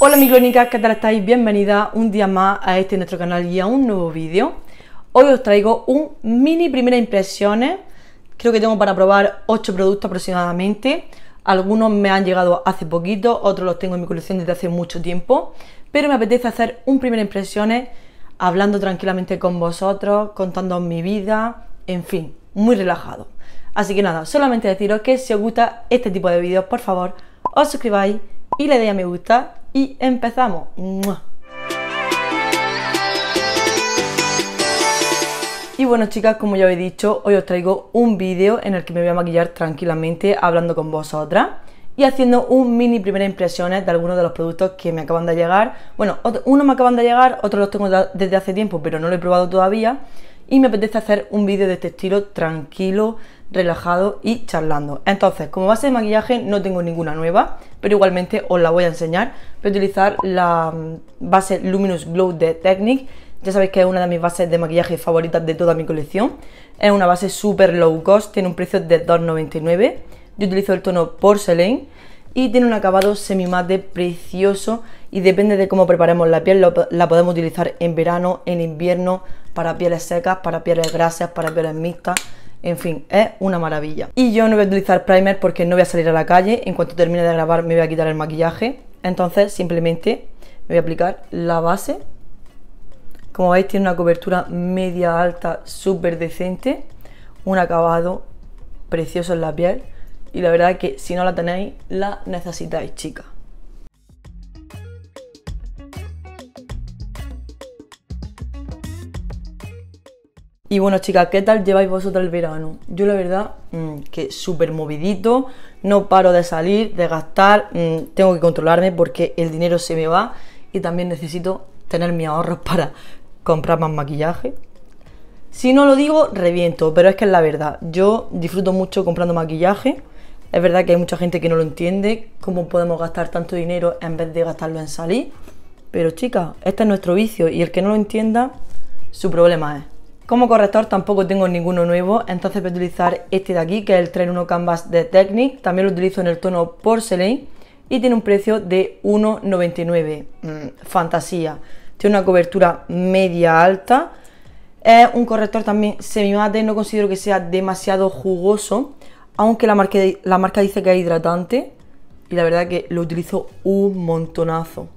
Hola mi crónica, ¿qué tal estáis? Bienvenida un día más a este nuestro canal y a un nuevo vídeo. Hoy os traigo un mini primera impresiones. Creo que tengo para probar 8 productos aproximadamente. Algunos me han llegado hace poquito, otros los tengo en mi colección desde hace mucho tiempo. Pero me apetece hacer un primera impresiones hablando tranquilamente con vosotros, contando mi vida, en fin, muy relajado. Así que nada, solamente deciros que si os gusta este tipo de vídeos, por favor, os suscribáis y le deis a me gusta y empezamos. Y bueno chicas, como ya habéis dicho, hoy os traigo un vídeo en el que me voy a maquillar tranquilamente hablando con vosotras y haciendo un mini primera impresiones de algunos de los productos que me acaban de llegar. Bueno, uno me acaban de llegar, otros los tengo desde hace tiempo, pero no lo he probado todavía y me apetece hacer un vídeo de este estilo tranquilo, relajado y charlando. Entonces, como base de maquillaje no tengo ninguna nueva, pero igualmente os la voy a enseñar. Voy a utilizar la mm, base Luminous Glow de Technic. Ya sabéis que es una de mis bases de maquillaje favoritas de toda mi colección. Es una base super low cost, tiene un precio de 2,99. Yo utilizo el tono Porcelain y tiene un acabado semi mate precioso y depende de cómo preparemos la piel, la podemos utilizar en verano, en invierno, para pieles secas, para pieles grasas, para pieles mixtas. En fin, es una maravilla. Y yo no voy a utilizar primer porque no voy a salir a la calle. En cuanto termine de grabar me voy a quitar el maquillaje. Entonces simplemente me voy a aplicar la base. Como veis tiene una cobertura media alta súper decente. Un acabado precioso en la piel. Y la verdad es que si no la tenéis, la necesitáis, chicas. Y bueno, chicas, ¿qué tal lleváis vosotros el verano? Yo la verdad mm, que súper movidito, no paro de salir, de gastar, mm, tengo que controlarme porque el dinero se me va y también necesito tener mis ahorros para comprar más maquillaje. Si no lo digo, reviento, pero es que es la verdad. Yo disfruto mucho comprando maquillaje. Es verdad que hay mucha gente que no lo entiende, cómo podemos gastar tanto dinero en vez de gastarlo en salir. Pero chicas, este es nuestro vicio y el que no lo entienda, su problema es. Como corrector tampoco tengo ninguno nuevo, entonces voy a utilizar este de aquí, que es el 3 1 Canvas de Technic. También lo utilizo en el tono Porcelain y tiene un precio de 1,99. Mm, fantasía. Tiene una cobertura media alta. Es un corrector también semi-mate, no considero que sea demasiado jugoso, aunque la marca, la marca dice que es hidratante y la verdad que lo utilizo un montonazo,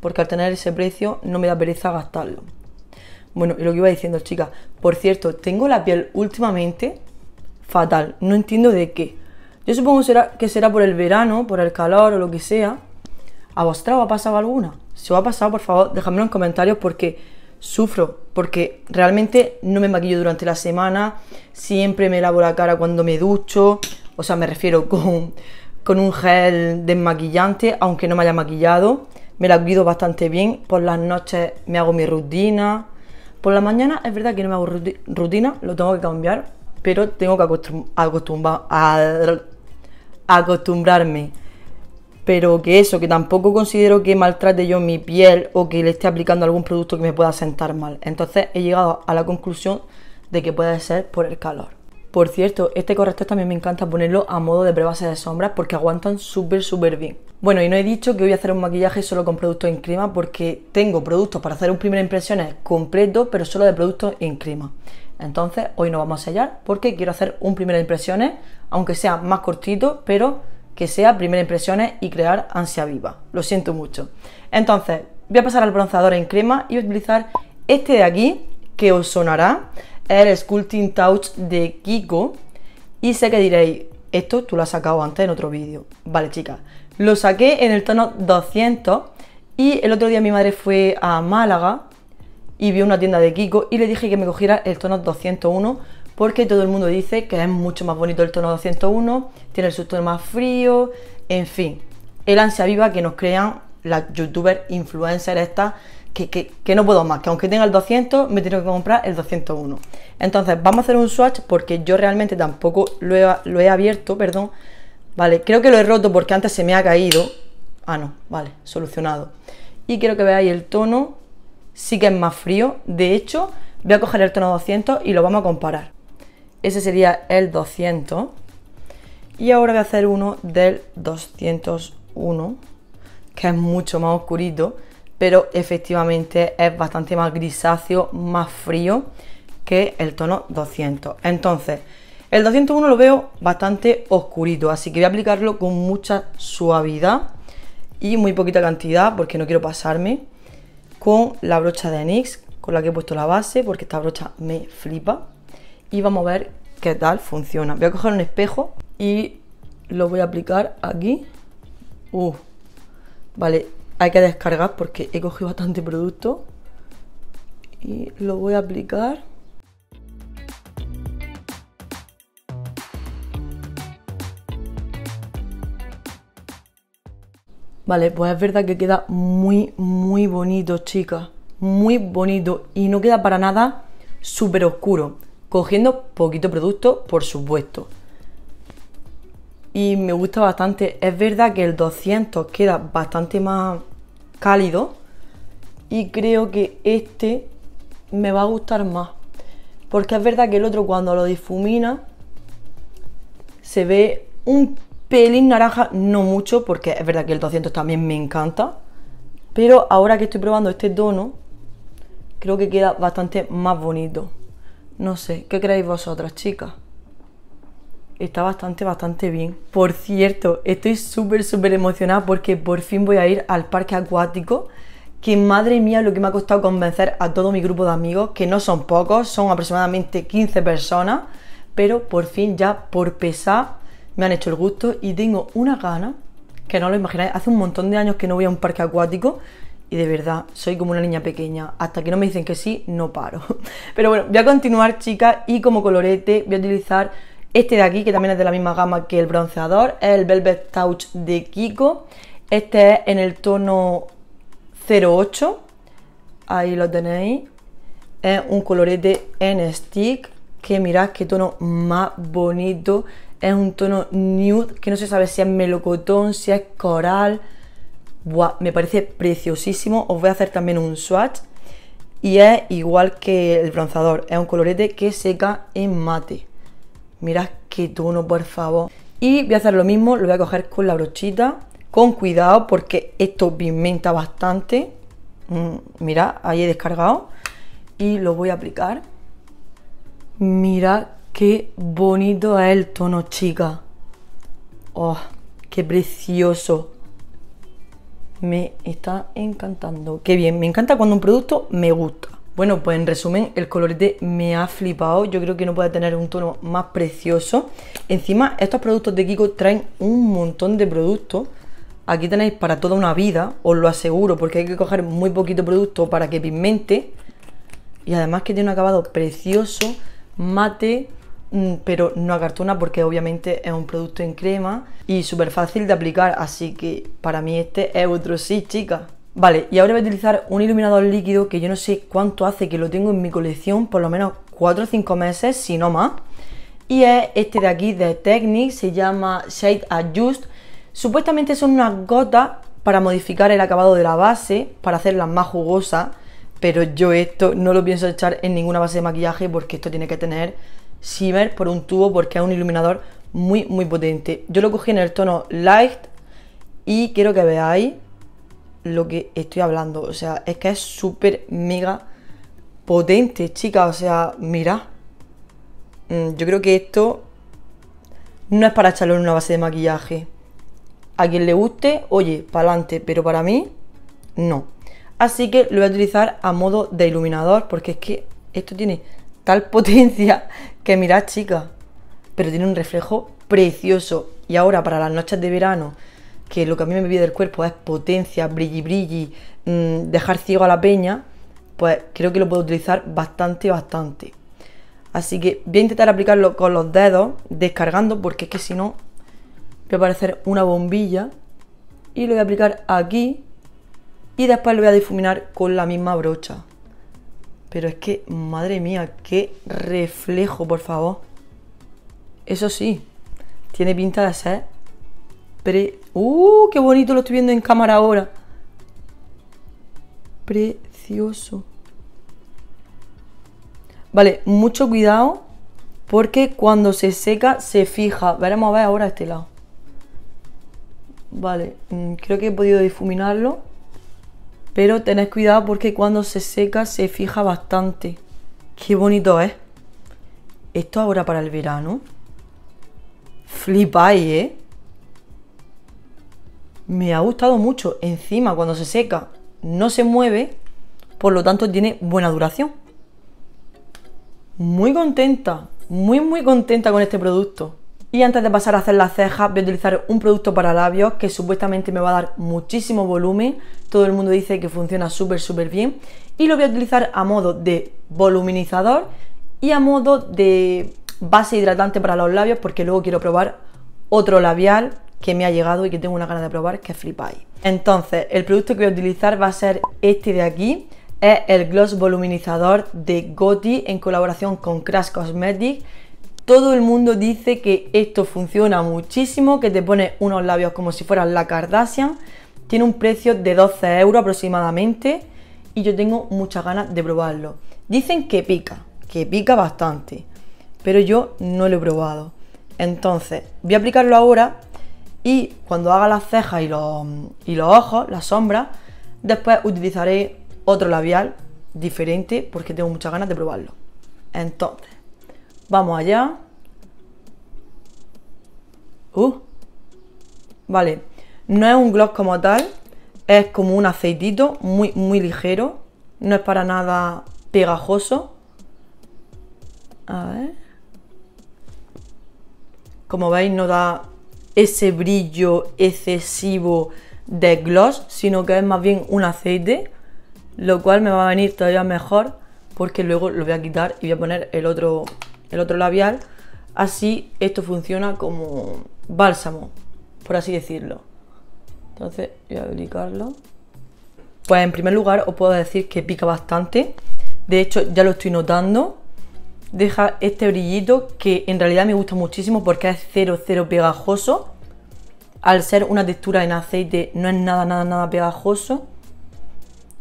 porque al tener ese precio no me da pereza gastarlo. Bueno, y lo que iba diciendo, chicas, por cierto, tengo la piel últimamente fatal, no entiendo de qué. Yo supongo será, que será por el verano, por el calor o lo que sea. ¿A vosotras os ha pasado alguna? Si os ha pasado, por favor, dejadmelo en comentarios porque sufro, porque realmente no me maquillo durante la semana, siempre me lavo la cara cuando me ducho, o sea, me refiero con, con un gel desmaquillante, aunque no me haya maquillado. Me la cuido bastante bien, por las noches me hago mi rutina, por la mañana es verdad que no me hago rutina, lo tengo que cambiar, pero tengo que acostumbrarme. Pero que eso, que tampoco considero que maltrate yo mi piel o que le esté aplicando algún producto que me pueda sentar mal. Entonces he llegado a la conclusión de que puede ser por el calor. Por cierto, este corrector también me encanta ponerlo a modo de prebase de sombras porque aguantan súper súper bien. Bueno, y no he dicho que voy a hacer un maquillaje solo con productos en crema porque tengo productos para hacer un primer impresiones completo, pero solo de productos en crema. Entonces, hoy no vamos a sellar porque quiero hacer un primer impresiones, aunque sea más cortito, pero que sea primera impresiones y crear ansia viva. Lo siento mucho. Entonces, voy a pasar al bronceador en crema y voy a utilizar este de aquí, que os sonará el Sculpting Touch de Kiko. Y sé que diréis, esto tú lo has sacado antes en otro vídeo. Vale, chicas, lo saqué en el tono 200 y el otro día mi madre fue a Málaga y vio una tienda de Kiko y le dije que me cogiera el tono 201 porque todo el mundo dice que es mucho más bonito el tono 201, tiene el subtono más frío, en fin, el ansia viva que nos crean la youtuber influencer esta, que, no puedo más, que aunque tenga el 200, me tiene que comprar el 201. Entonces, vamos a hacer un swatch porque yo realmente tampoco lo he, lo he abierto, perdón. Vale, creo que lo he roto porque antes se me ha caído. Ah, no, vale, solucionado. Y quiero que veáis el tono, sí que es más frío. De hecho, voy a coger el tono 200 y lo vamos a comparar. Ese sería el 200. Y ahora voy a hacer uno del 201 que es mucho más oscurito, pero efectivamente es bastante más grisáceo, más frío que el tono 200. Entonces, el 201 lo veo bastante oscurito, así que voy a aplicarlo con mucha suavidad y muy poquita cantidad porque no quiero pasarme con la brocha de NYX con la que he puesto la base porque esta brocha me flipa y vamos a ver qué tal funciona. Voy a coger un espejo y lo voy a aplicar aquí. Uh, Vale, hay que descargar porque he cogido bastante producto. Y lo voy a aplicar. Vale, pues es verdad que queda muy, muy bonito, chicas. Muy bonito. Y no queda para nada súper oscuro. Cogiendo poquito producto, por supuesto y me gusta bastante. Es verdad que el 200 queda bastante más cálido y creo que este me va a gustar más. Porque es verdad que el otro cuando lo difumina se ve un pelín naranja, no mucho, porque es verdad que el 200 también me encanta. Pero ahora que estoy probando este tono, creo que queda bastante más bonito. No sé, ¿qué creéis vosotras, chicas? está bastante, bastante bien. Por cierto, estoy súper, súper emocionada porque por fin voy a ir al parque acuático. Que madre mía lo que me ha costado convencer a todo mi grupo de amigos, que no son pocos, son aproximadamente 15 personas, pero por fin ya por pesar me han hecho el gusto y tengo una gana que no lo imagináis. Hace un montón de años que no voy a un parque acuático y de verdad soy como una niña pequeña. Hasta que no me dicen que sí, no paro. Pero bueno, voy a continuar, chicas, y como colorete voy a utilizar este de aquí, que también es de la misma gama que el bronceador, es el Velvet Touch de Kiko. Este es en el tono 08. Ahí lo tenéis. Es un colorete en stick. Que mirad qué tono más bonito. Es un tono nude que no se sabe si es melocotón, si es coral. me parece preciosísimo. Os voy a hacer también un swatch. Y es igual que el bronceador Es un colorete que seca en mate mirad qué tono, por favor. Y voy a hacer lo mismo, lo voy a coger con la brochita, con cuidado porque esto pigmenta bastante. Mm, mira ahí he descargado y lo voy a aplicar. mira qué bonito es el tono, chica. ¡Oh, qué precioso! Me está encantando. Qué bien, me encanta cuando un producto me gusta. Bueno, pues en resumen, el colorete me ha flipado. Yo creo que no puede tener un tono más precioso. Encima, estos productos de Kiko traen un montón de productos. Aquí tenéis para toda una vida, os lo aseguro, porque hay que coger muy poquito producto para que pigmente. Y además que tiene un acabado precioso, mate, mm, pero no acartona porque obviamente es un producto en crema y súper fácil de aplicar. Así que para mí este es otro sí, chicas. Vale, y ahora voy a utilizar un iluminador líquido que yo no sé cuánto hace que lo tengo en mi colección, por lo menos 4 o 5 meses, si no más. Y es este de aquí de Technic, se llama Shade Adjust. Supuestamente son unas gotas para modificar el acabado de la base, para hacerla más jugosa, pero yo esto no lo pienso echar en ninguna base de maquillaje porque esto tiene que tener shimmer por un tubo porque es un iluminador muy muy potente. Yo lo cogí en el tono Light y quiero que veáis lo que estoy hablando. O sea, es que es súper mega potente, chica. O sea, mira. Mm, yo creo que esto no es para echarlo en una base de maquillaje. A quien le guste, oye, para adelante, pero para mí, no. Así que lo voy a utilizar a modo de iluminador, porque es que esto tiene tal potencia que mirad, chica. pero tiene un reflejo precioso. Y ahora para las noches de verano, que lo que a mí me pide del cuerpo es potencia, brilli brilli, mm, dejar ciego a la peña, pues creo que lo puedo utilizar bastante, bastante. Así que voy a intentar aplicarlo con los dedos, descargando, porque es que si no, voy a parecer una bombilla. Y lo voy a aplicar aquí. Y después lo voy a difuminar con la misma brocha. Pero es que, madre mía, qué reflejo, por favor. Eso sí, tiene pinta de ser Pre ¡Uh, qué bonito lo estoy viendo en cámara ahora! Precioso. Vale, mucho cuidado porque cuando se seca se fija. Veremos a ver ahora este lado. Vale, mm, creo que he podido difuminarlo. Pero tened cuidado porque cuando se seca se fija bastante. Qué bonito es. ¿eh? Esto ahora para el verano. Flipáis, ¿eh? me ha gustado mucho. Encima, cuando se seca, no se mueve, por lo tanto tiene buena duración. Muy contenta, muy muy contenta con este producto. Y antes de pasar a hacer las cejas, voy a utilizar un producto para labios que supuestamente me va a dar muchísimo volumen. Todo el mundo dice que funciona súper súper bien. Y lo voy a utilizar a modo de voluminizador y a modo de base hidratante para los labios porque luego quiero probar otro labial que me ha llegado y que tengo una gana de probar que flipáis. Entonces, el producto que voy a utilizar va a ser este de aquí, es el gloss voluminizador de Goti en colaboración con Crash Cosmetics. Todo el mundo dice que esto funciona muchísimo, que te pone unos labios como si fueras la Kardashian. Tiene un precio de 12 euros aproximadamente y yo tengo muchas ganas de probarlo. Dicen que pica, que pica bastante, pero yo no lo he probado. Entonces, voy a aplicarlo ahora y cuando haga las cejas y los, ojos, las sombras, después utilizaré otro labial diferente porque tengo muchas ganas de probarlo. Entonces, vamos allá. Uh. vale, no es un gloss como tal, es como un aceitito muy, muy ligero, no es para nada pegajoso. A ver. Como veis no da ese brillo excesivo de gloss, sino que es más bien un aceite, lo cual me va a venir todavía mejor porque luego lo voy a quitar y voy a poner el otro, el otro labial. Así esto funciona como bálsamo, por así decirlo. Entonces voy a aplicarlo. Pues en primer lugar os puedo decir que pica bastante. De hecho ya lo estoy notando deja este brillito que en realidad me gusta muchísimo porque es cero, cero pegajoso. Al ser una textura en aceite no es nada, nada, nada pegajoso.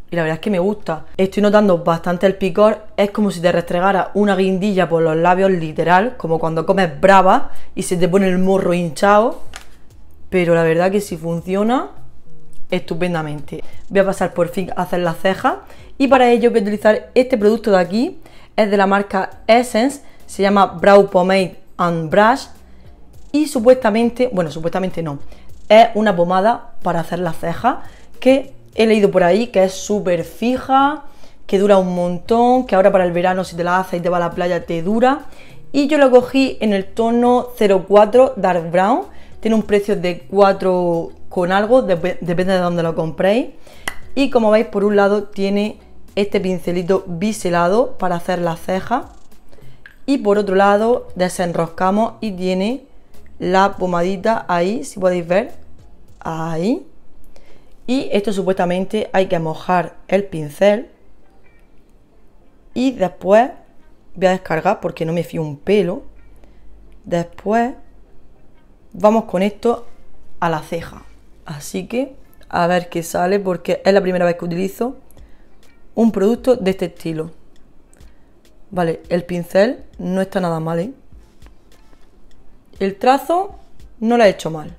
Y la verdad es que me gusta. Estoy notando bastante el picor. Es como si te restregara una guindilla por los labios, literal. Como cuando comes brava y se te pone el morro hinchado. Pero la verdad que si funciona, estupendamente. Voy a pasar por fin a hacer las cejas. Y para ello voy a utilizar este producto de aquí es de la marca Essence, se llama Brow Pomade and Brush y supuestamente, bueno, supuestamente no, es una pomada para hacer las cejas que he leído por ahí que es súper fija, que dura un montón, que ahora para el verano si te la haces y te va a la playa te dura. Y yo la cogí en el tono 04 Dark Brown, tiene un precio de 4 con algo, depende de dónde lo compréis. Y como veis, por un lado tiene este pincelito biselado para hacer la cejas y por otro lado desenroscamos y tiene la pomadita ahí, si podéis ver, ahí. Y esto supuestamente hay que mojar el pincel y después voy a descargar porque no me fío un pelo. Después vamos con esto a la ceja. Así que a ver qué sale porque es la primera vez que utilizo un producto de este estilo. Vale, el pincel no está nada mal, ¿eh? El trazo no lo he hecho mal.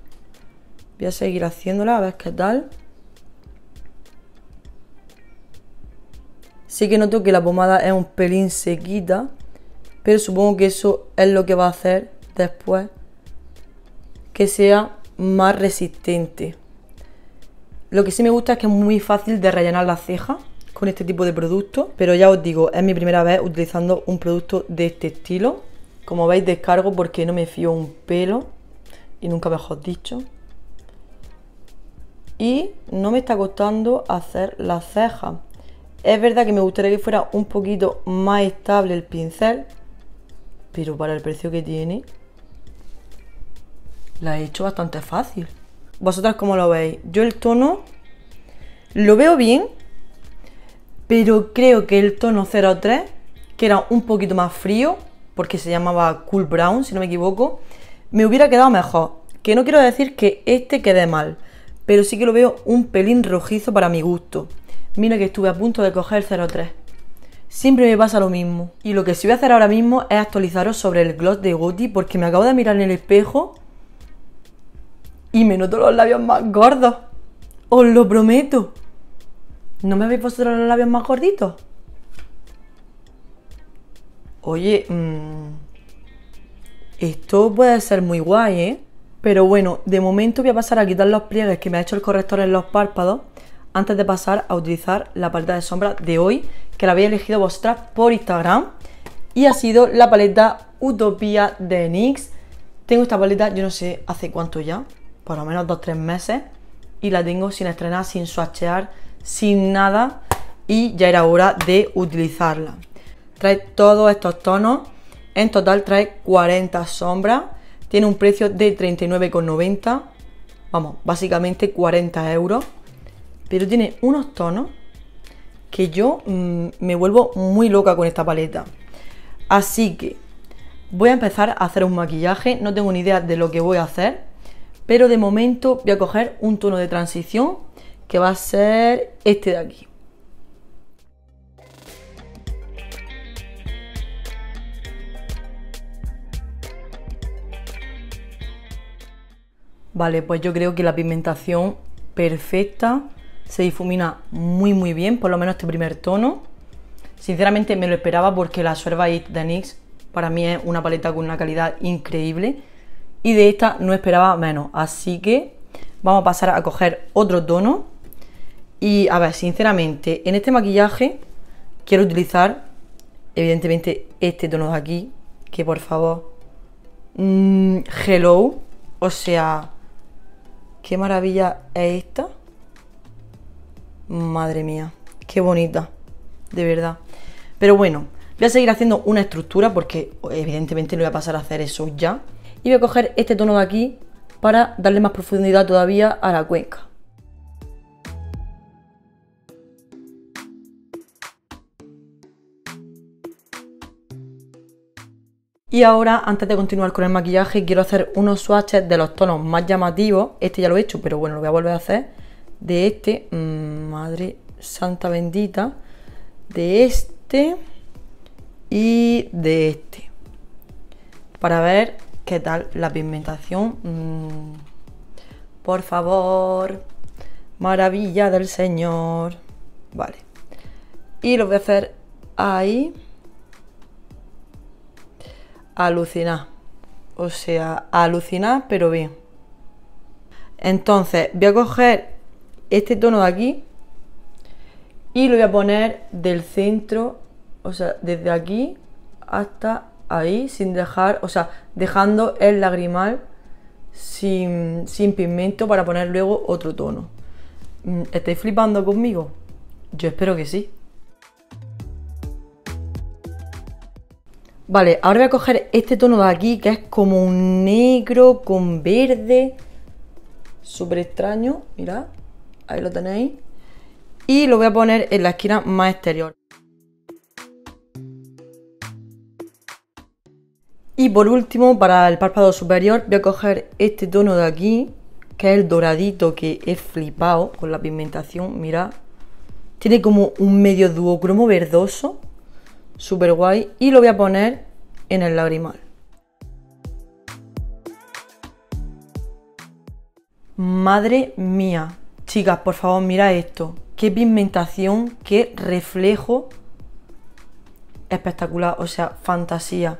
Voy a seguir haciéndola a ver qué tal. Sí que noto que la pomada es un pelín sequita, pero supongo que eso es lo que va a hacer después que sea más resistente. Lo que sí me gusta es que es muy fácil de rellenar la ceja con este tipo de productos pero ya os digo, es mi primera vez utilizando un producto de este estilo. Como veis descargo porque no me fío un pelo y nunca mejor dicho. Y no me está costando hacer las cejas. Es verdad que me gustaría que fuera un poquito más estable el pincel, pero para el precio que tiene, la he hecho bastante fácil. ¿Vosotras cómo lo veis? Yo el tono lo veo bien, pero creo que el tono 03, que era un poquito más frío, porque se llamaba Cool Brown, si no me equivoco, me hubiera quedado mejor. Que no quiero decir que este quede mal, pero sí que lo veo un pelín rojizo para mi gusto. Mira que estuve a punto de coger el 03. Siempre me pasa lo mismo. Y lo que sí voy a hacer ahora mismo es actualizaros sobre el gloss de Gotti, porque me acabo de mirar en el espejo y me noto los labios más gordos. Os lo prometo. ¿No me veis vosotros los labios más gorditos? Oye, mm, esto puede ser muy guay, ¿eh? Pero bueno, de momento voy a pasar a quitar los pliegues que me ha hecho el corrector en los párpados antes de pasar a utilizar la paleta de sombra de hoy, que la habéis elegido vosotras por Instagram. Y ha sido la paleta Utopía de NYX. Tengo esta paleta, yo no sé hace cuánto ya, por lo menos 2-3 meses. Y la tengo sin estrenar, sin swatchear, sin nada y ya era hora de utilizarla. Trae todos estos tonos, en total trae 40 sombras, tiene un precio de 39,90, vamos, básicamente 40 euros, pero tiene unos tonos que yo mm, me vuelvo muy loca con esta paleta. Así que voy a empezar a hacer un maquillaje, no tengo ni idea de lo que voy a hacer, pero de momento voy a coger un tono de transición que va a ser este de aquí. Vale, pues yo creo que la pigmentación perfecta se difumina muy muy bien, por lo menos este primer tono. Sinceramente me lo esperaba porque la Survive de NYX para mí es una paleta con una calidad increíble y de esta no esperaba menos, así que vamos a pasar a coger otro tono y a ver, sinceramente, en este maquillaje quiero utilizar, evidentemente, este tono de aquí. Que por favor, mm, hello. O sea, qué maravilla es esta. Madre mía, qué bonita, de verdad. Pero bueno, voy a seguir haciendo una estructura porque evidentemente no voy a pasar a hacer eso ya. Y voy a coger este tono de aquí para darle más profundidad todavía a la cuenca. Y ahora, antes de continuar con el maquillaje, quiero hacer unos swatches de los tonos más llamativos. Este ya lo he hecho, pero bueno, lo voy a volver a hacer. De este, mm, madre santa bendita. De este y de este. Para ver qué tal la pigmentación. Mm, por favor, maravilla del Señor. Vale. Y lo voy a hacer ahí alucinar. O sea, alucinar, pero bien. Entonces, voy a coger este tono de aquí y lo voy a poner del centro, o sea, desde aquí hasta ahí, sin dejar, o sea, dejando el lagrimal sin, sin pigmento para poner luego otro tono. Mm, ¿Estáis flipando conmigo? Yo espero que sí. Vale, ahora voy a coger este tono de aquí, que es como un negro con verde. Súper extraño, mirad. Ahí lo tenéis. Y lo voy a poner en la esquina más exterior. Y por último, para el párpado superior, voy a coger este tono de aquí, que es el doradito que he flipado con la pigmentación, mirad. Tiene como un medio duocromo verdoso, super guay y lo voy a poner en el lagrimal. Madre mía, chicas, por favor, mira esto. Qué pigmentación, qué reflejo espectacular, o sea, fantasía.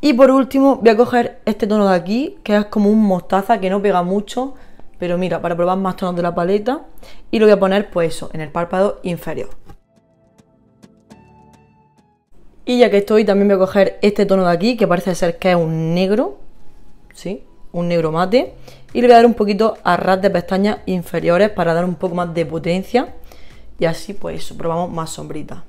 Y por último, voy a coger este tono de aquí, que es como un mostaza que no pega mucho, pero mira, para probar más tonos de la paleta, y lo voy a poner, pues eso, en el párpado inferior. Y ya que estoy, también voy a coger este tono de aquí, que parece ser que es un negro, ¿sí? Un negro mate. Y le voy a dar un poquito a ras de pestañas inferiores para dar un poco más de potencia. Y así, pues, probamos más sombrita.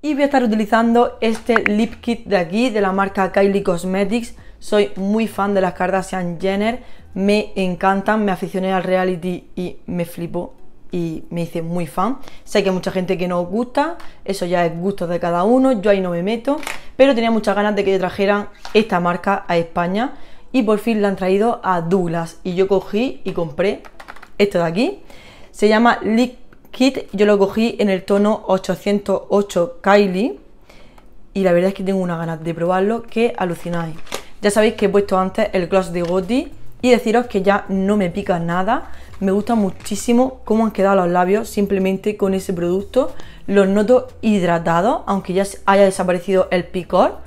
Y voy a estar utilizando este lip kit de aquí, de la marca Kylie Cosmetics. Soy muy fan de las Kardashian Jenner, me encantan, me aficioné al reality y me flipo y me hice muy fan. Sé que hay mucha gente que no os gusta, eso ya es gusto de cada uno, yo ahí no me meto, pero tenía muchas ganas de que trajeran esta marca a España y por fin la han traído a Douglas y yo cogí y compré esto de aquí. Se llama Lip Kit, yo lo cogí en el tono 808 Kylie y la verdad es que tengo una ganas de probarlo que alucináis. Ya sabéis que he puesto antes el gloss de Gotti y deciros que ya no me pica nada, me gusta muchísimo cómo han quedado los labios simplemente con ese producto. Los noto hidratados, aunque ya haya desaparecido el picor.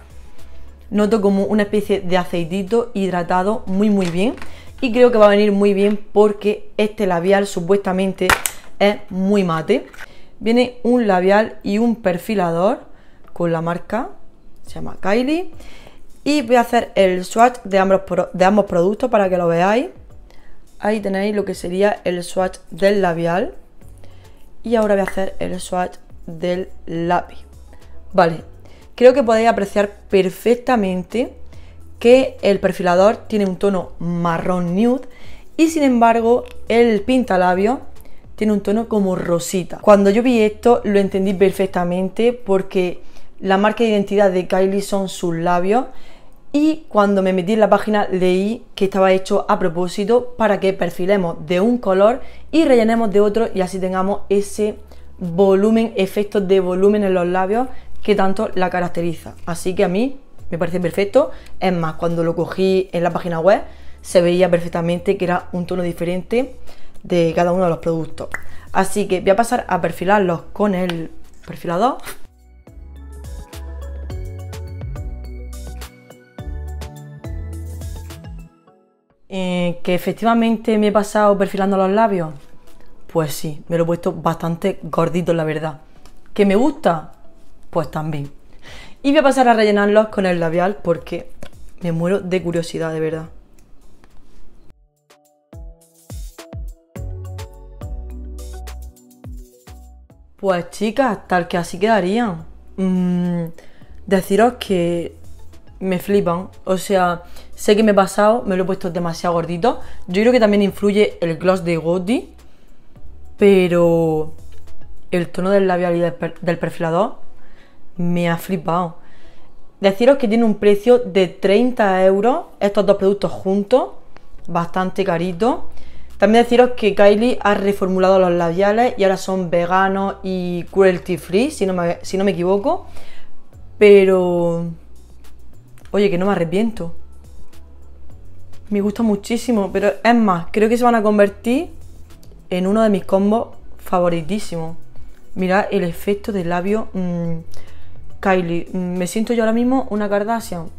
Noto como una especie de aceitito hidratado muy muy bien. Y creo que va a venir muy bien porque este labial supuestamente es muy mate. Viene un labial y un perfilador con la marca, se llama Kylie. Y voy a hacer el swatch de ambos, de ambos productos para que lo veáis. Ahí tenéis lo que sería el swatch del labial. Y ahora voy a hacer el swatch del lápiz. Vale, creo que podéis apreciar perfectamente que el perfilador tiene un tono marrón nude y sin embargo el pintalabio tiene un tono como rosita. Cuando yo vi esto lo entendí perfectamente porque la marca de identidad de Kylie son sus labios y cuando me metí en la página leí que estaba hecho a propósito para que perfilemos de un color y rellenemos de otro y así tengamos ese volumen, efectos de volumen en los labios que tanto la caracteriza. Así que a mí me parece perfecto. Es más, cuando lo cogí en la página web se veía perfectamente que era un tono diferente de cada uno de los productos. Así que voy a pasar a perfilarlos con el perfilador Eh, ¿Que efectivamente me he pasado perfilando los labios? Pues sí, me lo he puesto bastante gordito, la verdad. ¿Que me gusta? Pues también. Y voy a pasar a rellenarlos con el labial porque me muero de curiosidad, de verdad. Pues chicas, tal que así quedarían. Mm, deciros que me flipan. O sea, Sé que me he pasado, me lo he puesto demasiado gordito. Yo creo que también influye el gloss de Gotti, pero el tono del labial y del, perfilador me ha flipado. Deciros que tiene un precio de 30 euros estos dos productos juntos, bastante carito. También deciros que Kylie ha reformulado los labiales y ahora son veganos y cruelty free, si si no me equivoco. Pero... Oye, que no me arrepiento me gusta muchísimo, pero es más, creo que se van a convertir en uno de mis combos favoritísimos. Mirad el efecto del labio. Mm, Kylie, mm, me siento yo ahora mismo una Kardashian.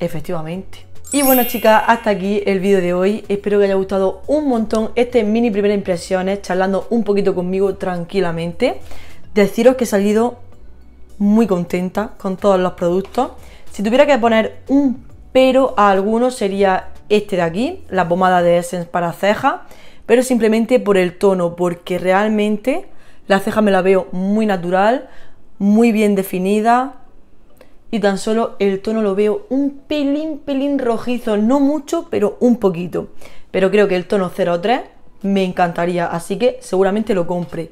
Efectivamente. Y bueno chicas, hasta aquí el vídeo de hoy. Espero que haya gustado un montón este mini primera impresiones, charlando un poquito conmigo tranquilamente. Deciros que he salido muy contenta con todos los productos. Si tuviera que poner un pero a alguno sería este de aquí, la pomada de Essence para cejas, pero simplemente por el tono, porque realmente la ceja me la veo muy natural, muy bien definida y tan solo el tono lo veo un pelín, pelín rojizo, no mucho, pero un poquito. Pero creo que el tono 03 me encantaría, así que seguramente lo compre.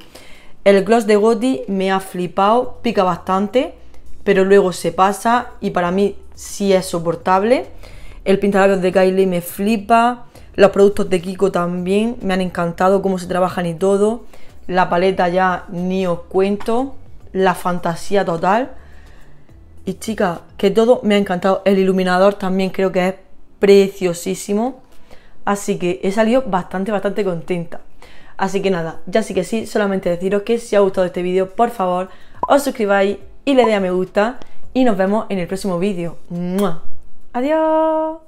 El gloss de Gotti me ha flipado, pica bastante, pero luego se pasa y para mí sí es soportable. El pintalabios de Kylie me flipa. Los productos de Kiko también me han encantado, cómo se trabajan y todo. La paleta ya ni os cuento. La fantasía total. Y chicas, que todo me ha encantado. El iluminador también creo que es preciosísimo. Así que he salido bastante, bastante contenta. Así que nada, ya sí que sí, solamente deciros que si os ha gustado este vídeo, por favor, os suscribáis y le dé a me gusta. Y nos vemos en el próximo vídeo. Adiós.